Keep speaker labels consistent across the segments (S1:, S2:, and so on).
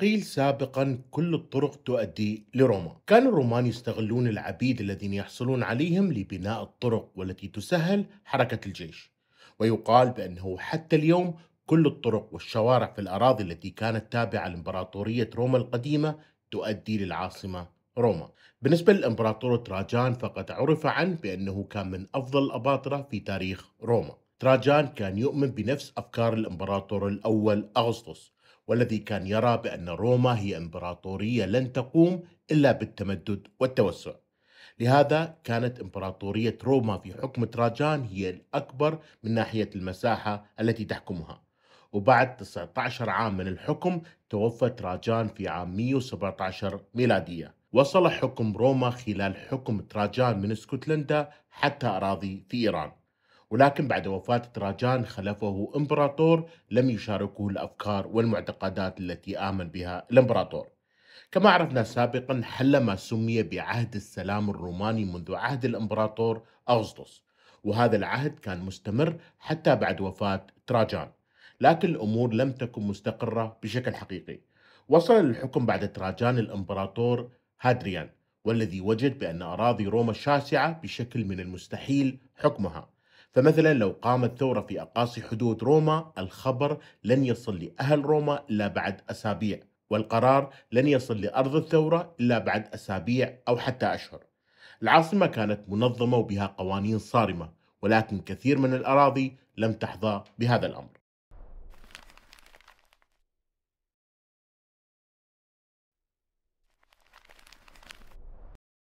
S1: قيل سابقا كل الطرق تؤدي لروما كان الرومان يستغلون العبيد الذين يحصلون عليهم لبناء الطرق والتي تسهل حركة الجيش ويقال بأنه حتى اليوم كل الطرق والشوارع في الأراضي التي كانت تابعة لإمبراطورية روما القديمة تؤدي للعاصمة روما بالنسبة للإمبراطور تراجان فقد عرف عنه بأنه كان من أفضل الأباطرة في تاريخ روما تراجان كان يؤمن بنفس أفكار الإمبراطور الأول أغسطس والذي كان يرى بأن روما هي إمبراطورية لن تقوم إلا بالتمدد والتوسع لهذا كانت إمبراطورية روما في حكم تراجان هي الأكبر من ناحية المساحة التي تحكمها وبعد 19 عام من الحكم توفى تراجان في عام 117 ميلادية وصل حكم روما خلال حكم تراجان من اسكتلندا حتى أراضي في إيران ولكن بعد وفاة تراجان خلفه إمبراطور لم يشاركه الأفكار والمعتقدات التي آمن بها الإمبراطور كما عرفنا سابقا حل ما سمي بعهد السلام الروماني منذ عهد الإمبراطور أغسطس وهذا العهد كان مستمر حتى بعد وفاة تراجان لكن الأمور لم تكن مستقرة بشكل حقيقي وصل للحكم بعد تراجان الإمبراطور هادريان والذي وجد بأن أراضي روما شاسعة بشكل من المستحيل حكمها فمثلا لو قامت ثورة في أقاصي حدود روما الخبر لن يصل لأهل روما إلا بعد أسابيع والقرار لن يصل لأرض الثورة إلا بعد أسابيع أو حتى أشهر العاصمة كانت منظمة وبها قوانين صارمة ولكن كثير من الأراضي لم تحظى بهذا الأمر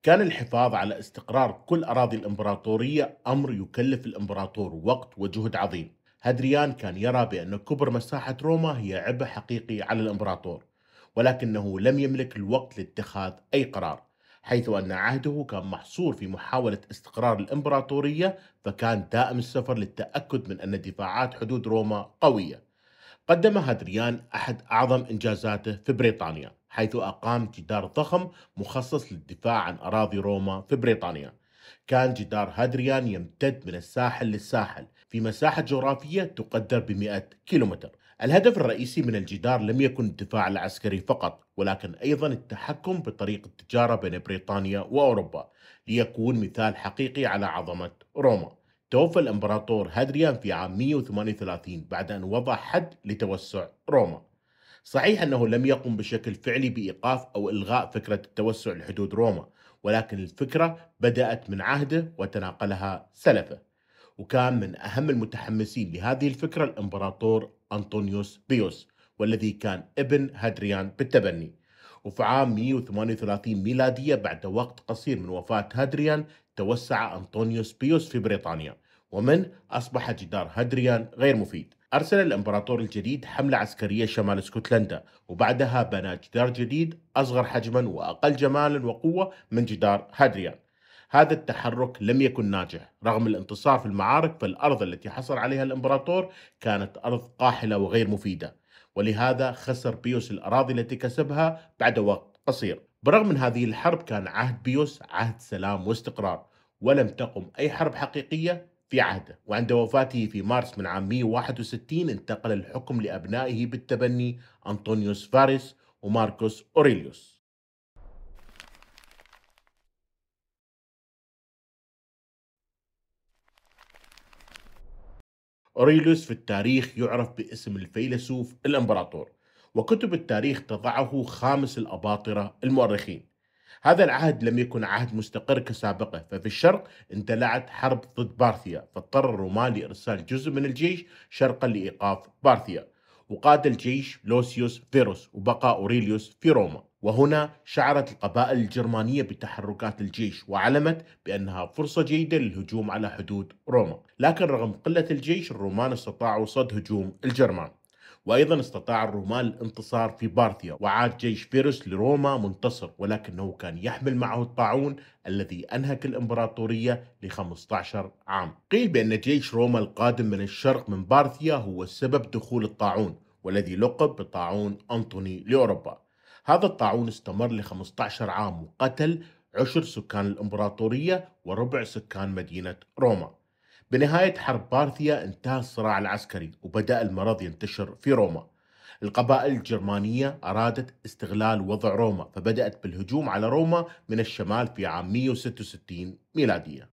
S1: كان الحفاظ على استقرار كل أراضي الإمبراطورية أمر يكلف الإمبراطور وقت وجهد عظيم هادريان كان يرى بأن كبر مساحة روما هي عبء حقيقي على الإمبراطور ولكنه لم يملك الوقت لاتخاذ أي قرار حيث أن عهده كان محصور في محاولة استقرار الإمبراطورية فكان دائم السفر للتأكد من أن دفاعات حدود روما قوية قدم هادريان أحد أعظم إنجازاته في بريطانيا حيث أقام جدار ضخم مخصص للدفاع عن أراضي روما في بريطانيا كان جدار هادريان يمتد من الساحل للساحل في مساحة جغرافية تقدر بمئة كيلومتر الهدف الرئيسي من الجدار لم يكن الدفاع العسكري فقط ولكن أيضا التحكم بطريق التجارة بين بريطانيا وأوروبا ليكون مثال حقيقي على عظمة روما توفى الامبراطور هادريان في عام 138 بعد ان وضع حد لتوسع روما. صحيح انه لم يقم بشكل فعلي بايقاف او الغاء فكره التوسع لحدود روما، ولكن الفكره بدات من عهده وتناقلها سلفه. وكان من اهم المتحمسين لهذه الفكره الامبراطور انطونيوس بيوس والذي كان ابن هادريان بالتبني. وفي عام 138 ميلادية بعد وقت قصير من وفاة هادريان توسع أنطونيوس بيوس في بريطانيا ومن أصبح جدار هادريان غير مفيد أرسل الإمبراطور الجديد حملة عسكرية شمال اسكتلندا وبعدها بنى جدار جديد أصغر حجما وأقل جمالا وقوة من جدار هادريان هذا التحرك لم يكن ناجح رغم الانتصار في المعارك فالأرض التي حصل عليها الإمبراطور كانت أرض قاحلة وغير مفيدة ولهذا خسر بيوس الأراضي التي كسبها بعد وقت قصير برغم من هذه الحرب كان عهد بيوس عهد سلام واستقرار ولم تقم أي حرب حقيقية في عهده وعند وفاته في مارس من عام 161 انتقل الحكم لأبنائه بالتبني أنطونيوس فارس وماركوس أوريليوس أوريليوس في التاريخ يعرف باسم الفيلسوف الإمبراطور وكتب التاريخ تضعه خامس الأباطرة المؤرخين هذا العهد لم يكن عهد مستقر كسابقه ففي الشرق اندلعت حرب ضد بارثيا فاضطر الرومان لإرسال جزء من الجيش شرقا لإيقاف بارثيا وقاد الجيش لوسيوس فيروس وبقى أوريليوس في روما وهنا شعرت القبائل الجرمانية بتحركات الجيش وعلمت بأنها فرصة جيدة للهجوم على حدود روما لكن رغم قلة الجيش الرومان استطاعوا صد هجوم الجرمان وأيضا استطاع الرومان الانتصار في بارثيا وعاد جيش فيروس لروما منتصر ولكنه كان يحمل معه الطاعون الذي أنهك الإمبراطورية ل 15 عام قيل بأن جيش روما القادم من الشرق من بارثيا هو سبب دخول الطاعون والذي لقب بطاعون أنطوني لأوروبا هذا الطاعون استمر ل 15 عام وقتل عشر سكان الإمبراطورية وربع سكان مدينة روما بنهاية حرب بارثيا انتهى الصراع العسكري وبدأ المرض ينتشر في روما القبائل الجرمانية أرادت استغلال وضع روما فبدأت بالهجوم على روما من الشمال في عام 166 ميلادية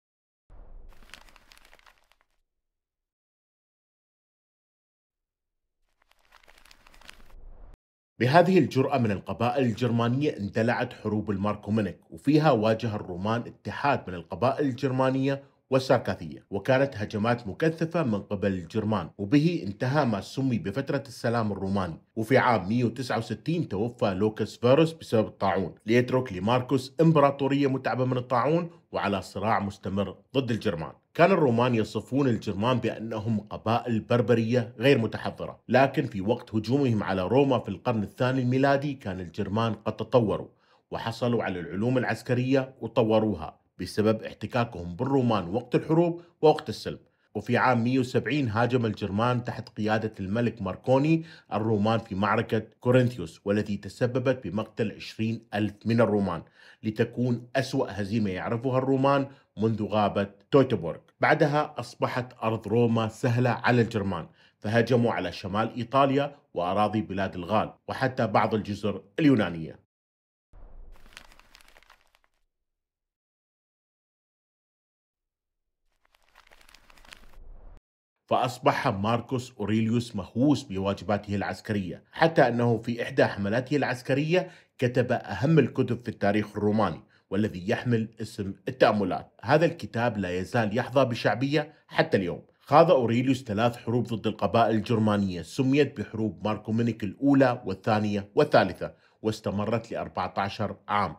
S1: بهذه الجرأة من القبائل الجرمانية اندلعت حروب الماركومنك وفيها واجه الرومان اتحاد من القبائل الجرمانية والساركاثية وكانت هجمات مكثفة من قبل الجرمان وبه انتهى ما سمي بفترة السلام الروماني وفي عام 169 توفى لوكس فيروس بسبب الطاعون ليترك لماركوس امبراطورية متعبة من الطاعون وعلى صراع مستمر ضد الجرمان كان الرومان يصفون الجرمان بأنهم قبائل بربرية غير متحضرة لكن في وقت هجومهم على روما في القرن الثاني الميلادي كان الجرمان قد تطوروا وحصلوا على العلوم العسكرية وطوروها بسبب احتكاكهم بالرومان وقت الحروب ووقت السلم وفي عام 170 هاجم الجرمان تحت قيادة الملك ماركوني الرومان في معركة كورنثيوس والتي تسببت بمقتل 20 ألف من الرومان لتكون أسوأ هزيمة يعرفها الرومان منذ غابة تويتبورغ بعدها أصبحت أرض روما سهلة على الجرمان فهجموا على شمال إيطاليا وأراضي بلاد الغال وحتى بعض الجزر اليونانية فأصبح ماركوس أوريليوس مهووس بواجباته العسكرية حتى أنه في إحدى حملاته العسكرية كتب أهم الكتب في التاريخ الروماني والذي يحمل اسم التأملات هذا الكتاب لا يزال يحظى بشعبية حتى اليوم خاض أوريليوس ثلاث حروب ضد القبائل الجرمانية سميت بحروب ماركومينيك الأولى والثانية والثالثة واستمرت ل 14 عام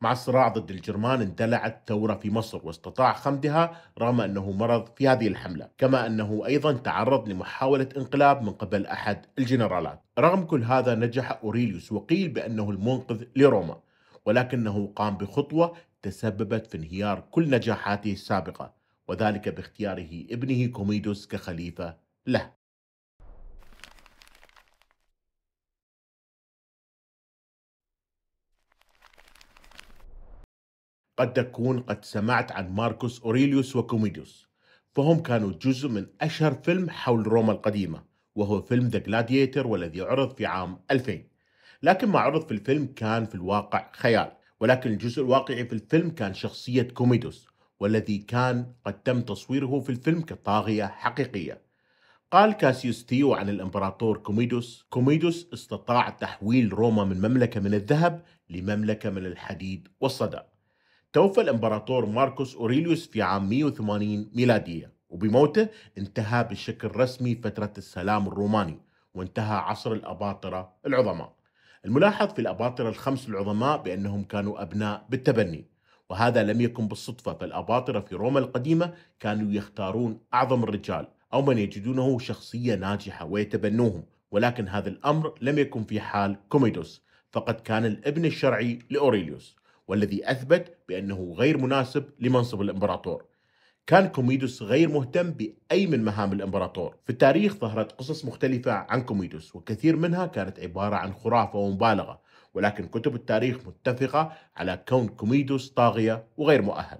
S1: مع الصراع ضد الجرمان اندلعت ثورة في مصر واستطاع خمدها رغم أنه مرض في هذه الحملة كما أنه أيضا تعرض لمحاولة انقلاب من قبل أحد الجنرالات رغم كل هذا نجح أوريليوس وقيل بأنه المنقذ لروما ولكنه قام بخطوة تسببت في انهيار كل نجاحاته السابقة وذلك باختياره ابنه كوميدوس كخليفة له قد تكون قد سمعت عن ماركوس أوريليوس وكوميديوس فهم كانوا جزء من أشهر فيلم حول روما القديمة وهو فيلم ذا جلاديتر والذي عرض في عام 2000 لكن ما عرض في الفيلم كان في الواقع خيال ولكن الجزء الواقعي في الفيلم كان شخصية كوميدوس والذي كان قد تم تصويره في الفيلم كطاغية حقيقية قال كاسيوس تيو عن الإمبراطور كوميدوس كوميدوس استطاع تحويل روما من مملكة من الذهب لمملكة من الحديد والصدأ توفى الامبراطور ماركوس أوريليوس في عام 180 ميلادية وبموته انتهى بشكل رسمي فترة السلام الروماني وانتهى عصر الأباطرة العظماء الملاحظ في الأباطرة الخمس العظماء بأنهم كانوا أبناء بالتبني وهذا لم يكن بالصدفة فالأباطرة في روما القديمة كانوا يختارون أعظم الرجال أو من يجدونه شخصية ناجحة ويتبنوهم ولكن هذا الأمر لم يكن في حال كوميدوس فقد كان الابن الشرعي لأوريليوس والذي أثبت بأنه غير مناسب لمنصب الإمبراطور كان كوميدوس غير مهتم بأي من مهام الإمبراطور في التاريخ ظهرت قصص مختلفة عن كوميدوس وكثير منها كانت عبارة عن خرافة ومبالغة ولكن كتب التاريخ متفقة على كون كوميدوس طاغية وغير مؤهل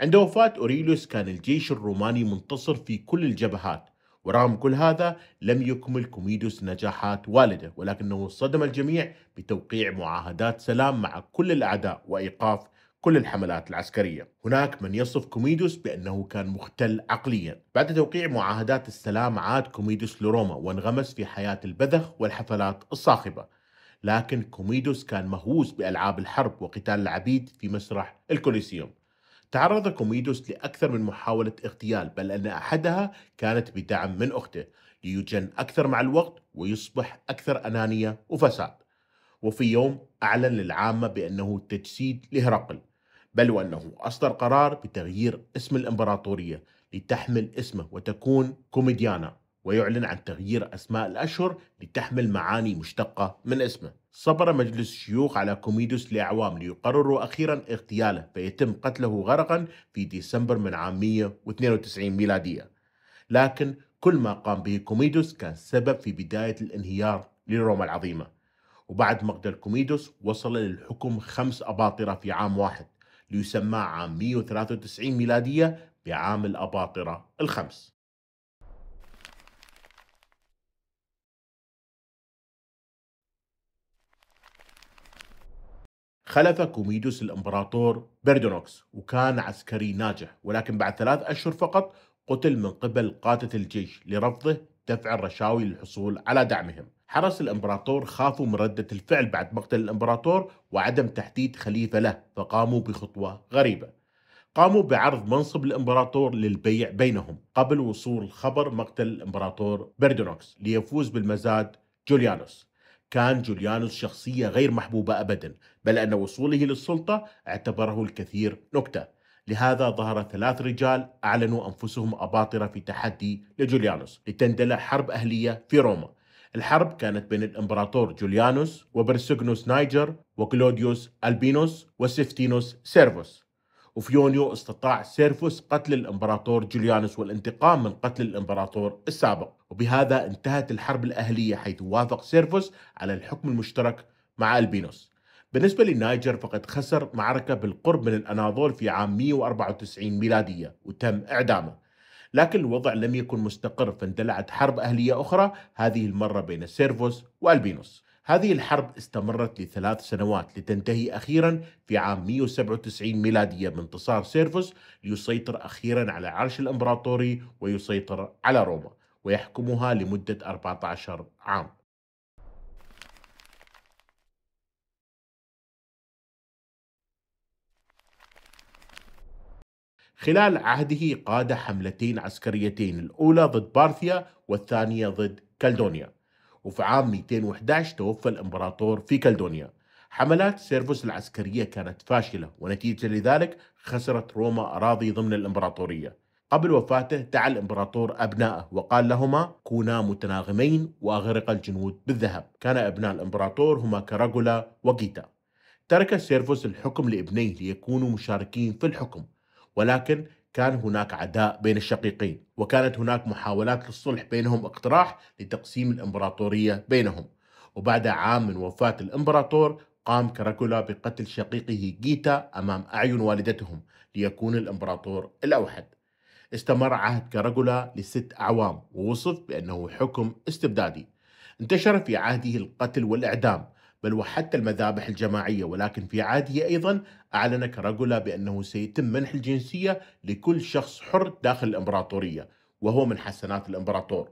S1: عند وفاة أوريليوس كان الجيش الروماني منتصر في كل الجبهات ورغم كل هذا لم يكمل كوميدوس نجاحات والده ولكنه صدم الجميع بتوقيع معاهدات سلام مع كل الأعداء وإيقاف كل الحملات العسكرية هناك من يصف كوميدوس بأنه كان مختل عقليا بعد توقيع معاهدات السلام عاد كوميدوس لروما وانغمس في حياة البذخ والحفلات الصاخبة لكن كوميدوس كان مهووس بألعاب الحرب وقتال العبيد في مسرح الكوليسيوم تعرض كوميدوس لأكثر من محاولة اغتيال بل أن أحدها كانت بدعم من أخته ليجن أكثر مع الوقت ويصبح أكثر أنانية وفساد وفي يوم أعلن للعامة بأنه تجسيد لهرقل بل وأنه أصدر قرار بتغيير اسم الإمبراطورية لتحمل اسمه وتكون كوميديانا ويعلن عن تغيير أسماء الأشهر لتحمل معاني مشتقة من اسمه صبر مجلس الشيوخ على كوميدوس لأعوام ليقرروا أخيرا اغتياله فيتم قتله غرقا في ديسمبر من عام 192 ميلادية لكن كل ما قام به كوميدوس كان سبب في بداية الانهيار لروما العظيمة وبعد مقتل كوميدوس وصل للحكم خمس أباطرة في عام واحد ليسمى عام 193 ميلادية بعام الأباطرة الخمس خلف كوميدوس الامبراطور بيردونوكس وكان عسكري ناجح ولكن بعد ثلاث اشهر فقط قتل من قبل قادة الجيش لرفضه دفع الرشاوي للحصول على دعمهم حرس الامبراطور خافوا من ردة الفعل بعد مقتل الامبراطور وعدم تحديد خليفة له فقاموا بخطوة غريبة قاموا بعرض منصب الامبراطور للبيع بينهم قبل وصول خبر مقتل الامبراطور بيردونوكس ليفوز بالمزاد جوليانوس كان جوليانوس شخصية غير محبوبة أبدا بل أن وصوله للسلطة اعتبره الكثير نكتة لهذا ظهر ثلاث رجال أعلنوا أنفسهم أباطرة في تحدي لجوليانوس لتندلع حرب أهلية في روما الحرب كانت بين الإمبراطور جوليانوس وبرسجنوس نايجر وكلوديوس ألبينوس وسيفتينوس سيرفوس وفي يونيو استطاع سيرفوس قتل الإمبراطور جوليانوس والانتقام من قتل الإمبراطور السابق وبهذا انتهت الحرب الأهلية حيث وافق سيرفوس على الحكم المشترك مع البينوس بالنسبة للنايجر فقد خسر معركة بالقرب من الأناضول في عام 194 ميلادية وتم إعدامه لكن الوضع لم يكن مستقر فاندلعت حرب أهلية أخرى هذه المرة بين سيرفوس والبينوس هذه الحرب استمرت لثلاث سنوات لتنتهي أخيرا في عام 197 ميلادية بانتصار سيرفوس ليسيطر أخيرا على عرش الإمبراطوري ويسيطر على روما ويحكمها لمدة 14 عام خلال عهده قاد حملتين عسكريتين الأولى ضد بارثيا والثانية ضد كلدونيا وفي عام 211 توفى الإمبراطور في كلدونيا حملات سيرفوس العسكرية كانت فاشلة ونتيجة لذلك خسرت روما أراضي ضمن الإمبراطورية قبل وفاته دعا الامبراطور ابنائه وقال لهما كونا متناغمين واغرق الجنود بالذهب كان ابناء الامبراطور هما كاراغولا وجيتا ترك سيرفوس الحكم لابنيه ليكونوا مشاركين في الحكم ولكن كان هناك عداء بين الشقيقين وكانت هناك محاولات للصلح بينهم اقتراح لتقسيم الامبراطوريه بينهم وبعد عام من وفاه الامبراطور قام كاراكولا بقتل شقيقه جيتا امام اعين والدتهم ليكون الامبراطور الاوحد استمر عهد كاراجولا لست أعوام ووصف بأنه حكم استبدادي انتشر في عهده القتل والإعدام بل وحتى المذابح الجماعية ولكن في عهده أيضا أعلن كاراجولا بأنه سيتم منح الجنسية لكل شخص حر داخل الإمبراطورية وهو من حسنات الإمبراطور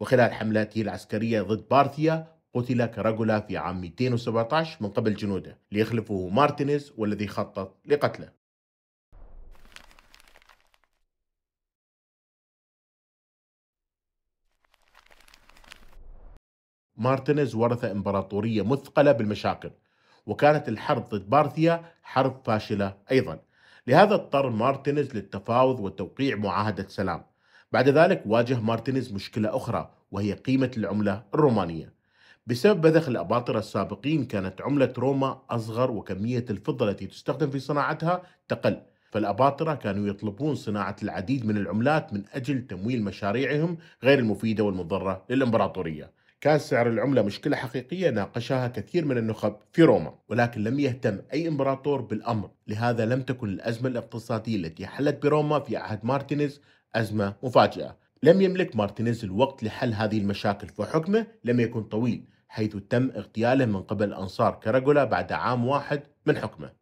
S1: وخلال حملاته العسكرية ضد بارثيا قتل كاراجولا في عام 217 من قبل جنوده ليخلفه مارتينيز والذي خطط لقتله مارتينيز ورث إمبراطورية مثقلة بالمشاكل وكانت الحرب ضد بارثيا حرب فاشلة أيضا لهذا اضطر مارتينيز للتفاوض وتوقيع معاهدة سلام بعد ذلك واجه مارتينيز مشكلة أخرى وهي قيمة العملة الرومانية بسبب بذخ الأباطرة السابقين كانت عملة روما أصغر وكمية الفضة التي تستخدم في صناعتها تقل فالأباطرة كانوا يطلبون صناعة العديد من العملات من أجل تمويل مشاريعهم غير المفيدة والمضرة للإمبراطورية كان سعر العملة مشكلة حقيقية ناقشها كثير من النخب في روما ولكن لم يهتم أي إمبراطور بالأمر لهذا لم تكن الأزمة الاقتصادية التي حلت بروما في عهد مارتينيز أزمة مفاجئة لم يملك مارتينيز الوقت لحل هذه المشاكل فحكمه لم يكن طويل حيث تم اغتياله من قبل أنصار كاراغولا بعد عام واحد من حكمه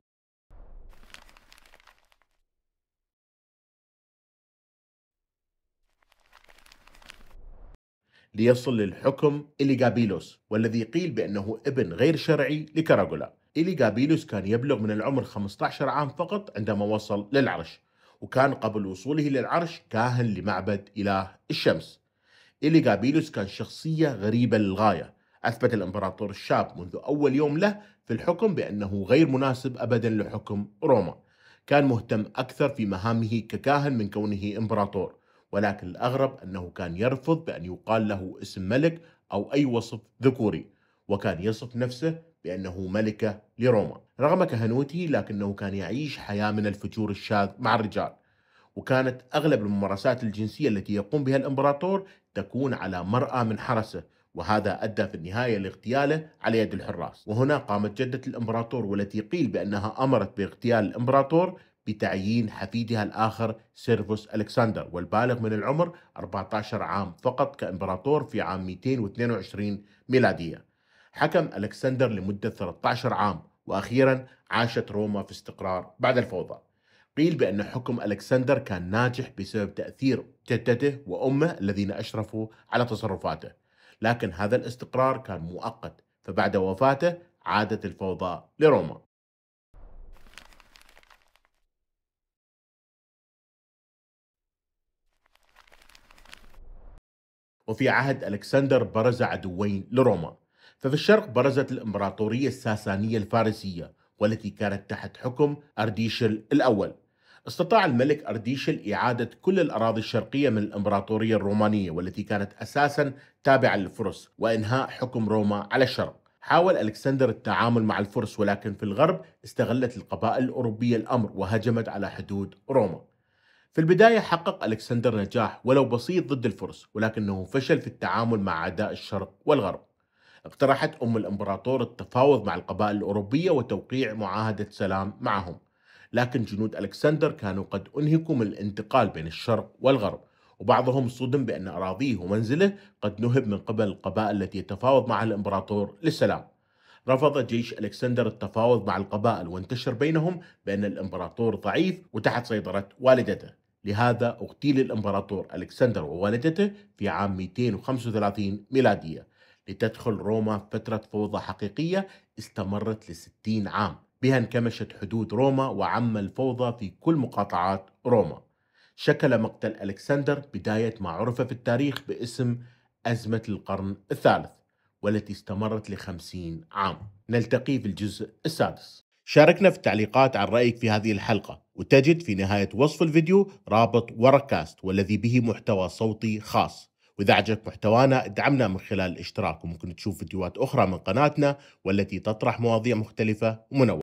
S1: ليصل للحكم إليغابيلوس والذي قيل بأنه ابن غير شرعي لكاراغولا إليغابيلوس كان يبلغ من العمر 15 عام فقط عندما وصل للعرش وكان قبل وصوله للعرش كاهن لمعبد إله الشمس إليغابيلوس كان شخصية غريبة للغاية أثبت الإمبراطور الشاب منذ أول يوم له في الحكم بأنه غير مناسب أبدا لحكم روما كان مهتم أكثر في مهامه ككاهن من كونه إمبراطور ولكن الأغرب أنه كان يرفض بأن يقال له اسم ملك أو أي وصف ذكوري وكان يصف نفسه بأنه ملكة لروما رغم كهنوته لكنه كان يعيش حياة من الفجور الشاذ مع الرجال وكانت أغلب الممارسات الجنسية التي يقوم بها الإمبراطور تكون على مرأة من حرسه وهذا أدى في النهاية لاغتياله على يد الحراس وهنا قامت جدة الإمبراطور والتي قيل بأنها أمرت باغتيال الإمبراطور بتعيين حفيدها الآخر سيرفوس ألكسندر والبالغ من العمر 14 عام فقط كإمبراطور في عام 222 ميلادية حكم ألكسندر لمدة 13 عام وأخيرا عاشت روما في استقرار بعد الفوضى قيل بأن حكم ألكسندر كان ناجح بسبب تأثير جدته وأمه الذين أشرفوا على تصرفاته لكن هذا الاستقرار كان مؤقت فبعد وفاته عادت الفوضى لروما وفي عهد ألكسندر برز عدوين لروما ففي الشرق برزت الإمبراطورية الساسانية الفارسية والتي كانت تحت حكم أرديشل الأول استطاع الملك أرديشل إعادة كل الأراضي الشرقية من الإمبراطورية الرومانية والتي كانت أساسا تابعة للفرس وإنهاء حكم روما على الشرق حاول ألكسندر التعامل مع الفرس ولكن في الغرب استغلت القبائل الأوروبية الأمر وهجمت على حدود روما في البداية حقق ألكسندر نجاح ولو بسيط ضد الفرس ولكنه فشل في التعامل مع عداء الشرق والغرب اقترحت أم الإمبراطور التفاوض مع القبائل الأوروبية وتوقيع معاهدة سلام معهم لكن جنود ألكسندر كانوا قد أنهكوا من الانتقال بين الشرق والغرب وبعضهم صدم بأن أراضيه ومنزله قد نهب من قبل القبائل التي يتفاوض معها الإمبراطور للسلام رفض جيش ألكسندر التفاوض مع القبائل وانتشر بينهم بأن الإمبراطور ضعيف وتحت سيطرة والدته لهذا اغتيل الامبراطور الكسندر ووالدته في عام 235 ميلاديه لتدخل روما فترة فوضى حقيقية استمرت لستين عام بها انكمشت حدود روما وعم الفوضى في كل مقاطعات روما شكل مقتل ألكسندر بداية ما عرف في التاريخ باسم أزمة القرن الثالث والتي استمرت لخمسين عام نلتقي في الجزء السادس شاركنا في التعليقات عن رأيك في هذه الحلقة وتجد في نهاية وصف الفيديو رابط وركاست والذي به محتوى صوتي خاص وإذا عجبك محتوانا ادعمنا من خلال الاشتراك وممكن تشوف فيديوهات أخرى من قناتنا والتي تطرح مواضيع مختلفة ومنوعة